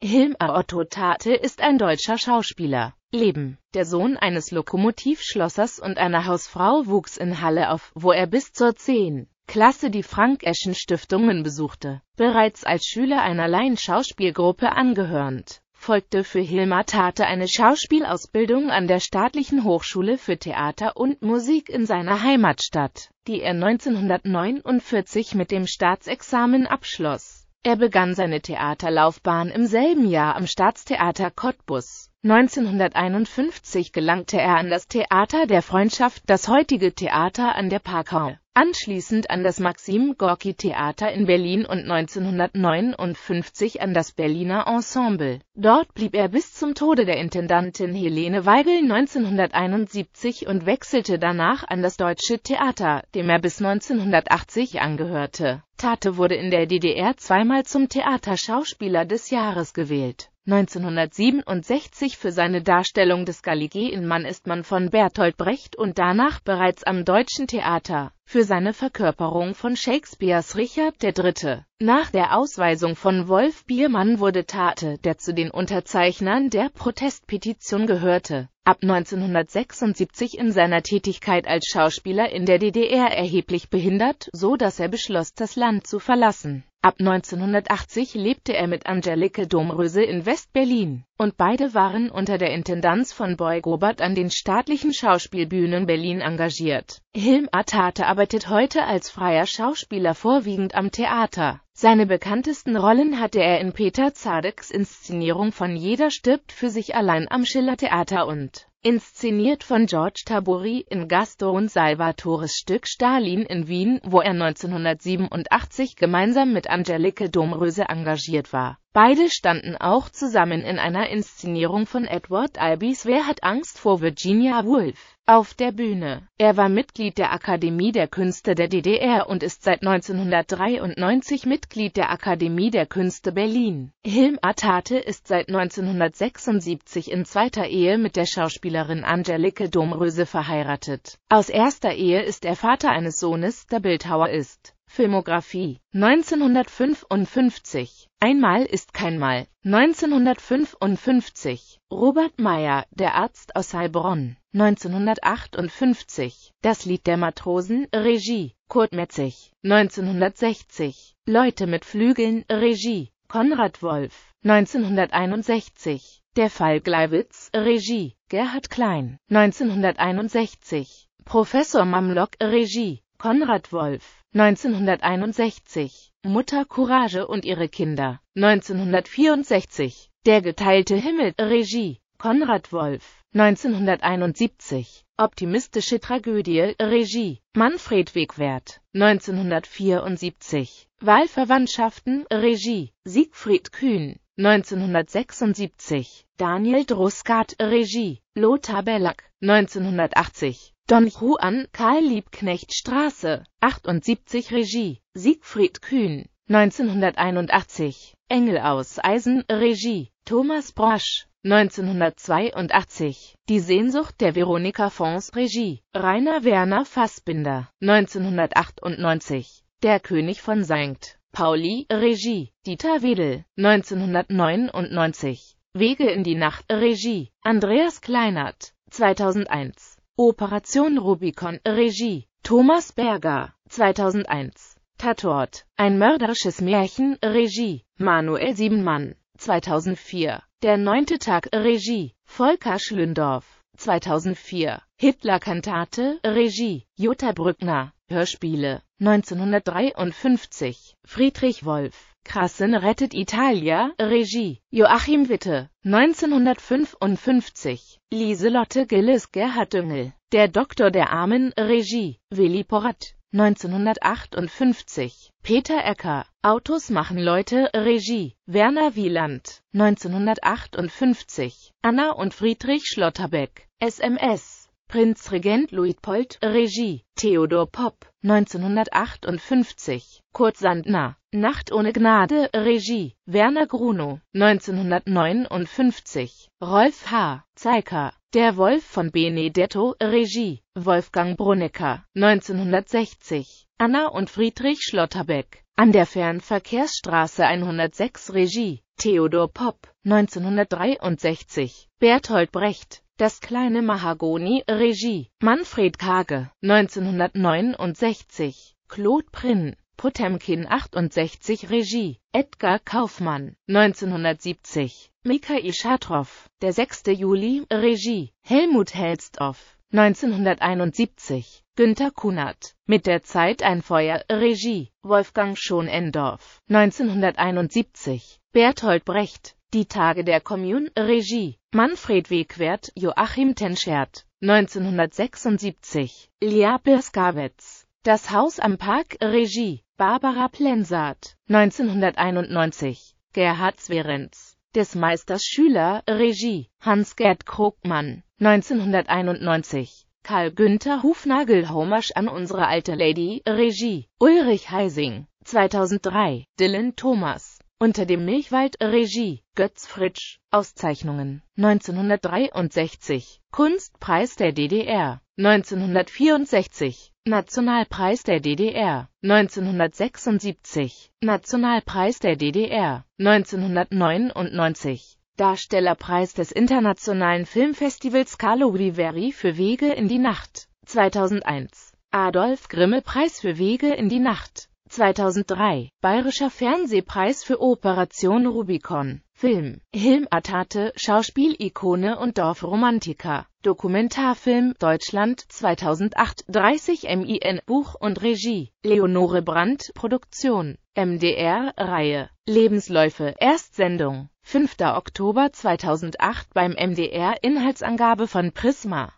Hilmar Otto Tate ist ein deutscher Schauspieler. Leben. Der Sohn eines Lokomotivschlossers und einer Hausfrau wuchs in Halle auf, wo er bis zur 10. Klasse die Frank-Eschen-Stiftungen besuchte. Bereits als Schüler einer Laienschauspielgruppe angehörend, folgte für Hilmar Tate eine Schauspielausbildung an der Staatlichen Hochschule für Theater und Musik in seiner Heimatstadt, die er 1949 mit dem Staatsexamen abschloss. Er begann seine Theaterlaufbahn im selben Jahr am Staatstheater Cottbus. 1951 gelangte er an das Theater der Freundschaft, das heutige Theater an der Parkau anschließend an das Maxim-Gorki-Theater in Berlin und 1959 an das Berliner Ensemble. Dort blieb er bis zum Tode der Intendantin Helene Weigel 1971 und wechselte danach an das Deutsche Theater, dem er bis 1980 angehörte. Tate wurde in der DDR zweimal zum Theaterschauspieler des Jahres gewählt. 1967 für seine Darstellung des Galilei in Mann ist Mann von Bertolt Brecht und danach bereits am Deutschen Theater für seine Verkörperung von Shakespeares Richard III. Nach der Ausweisung von Wolf Biermann wurde Tate, der zu den Unterzeichnern der Protestpetition gehörte, ab 1976 in seiner Tätigkeit als Schauspieler in der DDR erheblich behindert, so dass er beschloss, das Land zu verlassen. Ab 1980 lebte er mit Angelike Domröse in West-Berlin, und beide waren unter der Intendanz von Boy Gobert an den staatlichen Schauspielbühnen Berlin engagiert. Hilm Atate arbeitet heute als freier Schauspieler vorwiegend am Theater. Seine bekanntesten Rollen hatte er in Peter Zadeks Inszenierung von Jeder stirbt für sich allein am Schillertheater und inszeniert von George Tabori in Gaston und Salvatores Stück Stalin in Wien, wo er 1987 gemeinsam mit Angelike Domröse engagiert war Beide standen auch zusammen in einer Inszenierung von Edward Albys Wer hat Angst vor Virginia Woolf auf der Bühne. Er war Mitglied der Akademie der Künste der DDR und ist seit 1993 Mitglied der Akademie der Künste Berlin. Hilm Atate ist seit 1976 in zweiter Ehe mit der Schauspielerin Angelike Domröse verheiratet. Aus erster Ehe ist er Vater eines Sohnes, der Bildhauer ist. Filmografie 1955 Einmal ist kein Mal 1955 Robert Meyer, der Arzt aus Heilbronn 1958 Das Lied der Matrosen Regie Kurt Metzig 1960 Leute mit Flügeln Regie Konrad Wolf 1961 Der Fall Gleiwitz Regie Gerhard Klein 1961 Professor Mamlock Regie Konrad Wolf, 1961, Mutter Courage und ihre Kinder, 1964, Der geteilte Himmel, Regie, Konrad Wolf, 1971, Optimistische Tragödie, Regie, Manfred Wegwert, 1974, Wahlverwandtschaften, Regie, Siegfried Kühn, 1976, Daniel Druskat, Regie, Lothar Bellack, 1980, Don Juan, Karl Liebknecht Straße, 78 Regie, Siegfried Kühn, 1981, Engel aus Eisen, Regie, Thomas Brosch, 1982, Die Sehnsucht der Veronika Fons, Regie, Rainer Werner Fassbinder, 1998, Der König von Sankt Pauli, Regie, Dieter Wedel, 1999. Wege in die Nacht, Regie, Andreas Kleinert, 2001. Operation Rubicon, Regie, Thomas Berger, 2001. Tatort, ein mörderisches Märchen, Regie, Manuel Siebenmann, 2004. Der neunte Tag, Regie, Volker Schlündorf. 2004. Hitler-Kantate, Regie, Jutta Brückner, Hörspiele, 1953. Friedrich Wolf, Krassen rettet Italia, Regie, Joachim Witte, 1955. Lieselotte Gilles Gerhard Düngel, Der Doktor der Armen, Regie, Willi Porat. 1958. Peter Ecker. Autos machen Leute. Regie. Werner Wieland. 1958. Anna und Friedrich Schlotterbeck. SMS. Prinzregent Luitpold. Regie. Theodor Popp. 1958. Kurt Sandner. Nacht ohne Gnade, Regie, Werner Grunow, 1959, Rolf H., Zeiker, Der Wolf von Benedetto, Regie, Wolfgang Brunecker, 1960, Anna und Friedrich Schlotterbeck, An der Fernverkehrsstraße 106, Regie, Theodor Popp, 1963, Berthold Brecht, das kleine Mahagoni, Regie, Manfred Kage, 1969, Claude Prinn, Potemkin 68 Regie, Edgar Kaufmann 1970, Mikhail Schatrow, der 6. Juli Regie, Helmut Helsthoff 1971, Günter Kunert, Mit der Zeit ein Feuer Regie, Wolfgang Schonendorf 1971, Berthold Brecht, Die Tage der Kommune Regie, Manfred Wegwert, Joachim Tenschert 1976, Liapel Skabetz, das Haus am Park, Regie, Barbara Plensart, 1991, Gerhard Zwerenz, des Meisters Schüler, Regie, Hans-Gerd Krogmann, 1991, Karl Günther Hufnagel Homasch an unsere alte Lady, Regie, Ulrich Heising, 2003, Dylan Thomas, unter dem Milchwald Regie, Götz Fritsch, Auszeichnungen, 1963, Kunstpreis der DDR, 1964, Nationalpreis der DDR 1976 Nationalpreis der DDR 1999 Darstellerpreis des Internationalen Filmfestivals Carlo Riveri für Wege in die Nacht 2001 Adolf Grimme Preis für Wege in die Nacht 2003, Bayerischer Fernsehpreis für Operation Rubicon. Film, Hilm Hilmatate, Schauspielikone und Dorfromantiker. Dokumentarfilm, Deutschland 2008, 30 MIN, Buch und Regie, Leonore Brandt, Produktion, MDR, Reihe, Lebensläufe, Erstsendung, 5. Oktober 2008 beim MDR Inhaltsangabe von Prisma.